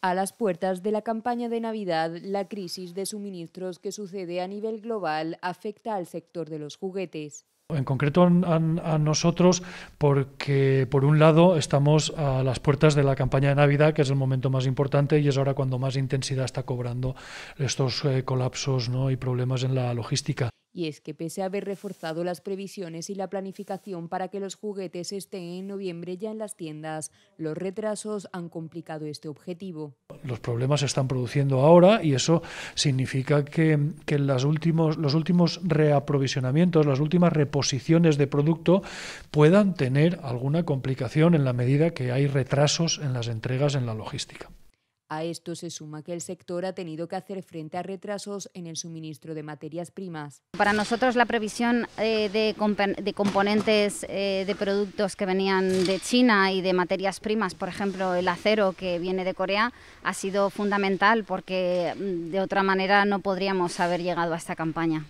A las puertas de la campaña de Navidad, la crisis de suministros que sucede a nivel global afecta al sector de los juguetes. En concreto a, nosotros, porque por un lado estamos a las puertas de la campaña de Navidad, que es el momento más importante y es ahora cuando más intensidad está cobrando estos eh, colapsos ¿no? y problemas en la logística y es que pese a haber reforzado las previsiones y la planificación para que los juguetes estén en noviembre ya en las tiendas, los retrasos han complicado este objetivo. Los problemas se están produciendo ahora y eso significa que, últimos, los últimos reaprovisionamientos, las últimas reposiciones de producto puedan tener alguna complicación en la medida que hay retrasos en las entregas en la logística. A esto se suma que el sector ha tenido que hacer frente a retrasos en el suministro de materias primas. Para nosotros la previsión eh, de, componentes eh, de productos que venían de China y de materias primas, por ejemplo el acero que viene de Corea, ha sido fundamental porque mm, de otra manera no podríamos haber llegado a esta campaña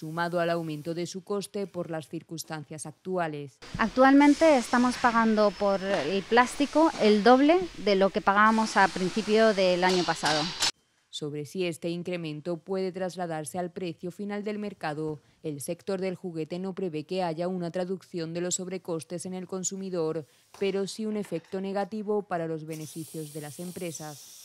sumado al aumento de su coste por las circunstancias actuales. Actualmente estamos pagando por el plástico el doble de lo que pagábamos a principio del año pasado. Sobre si este incremento puede trasladarse al precio final del mercado, el sector del juguete no prevé que haya una traducción de los sobrecostes en el consumidor, pero sí un efecto negativo para los beneficios de las empresas.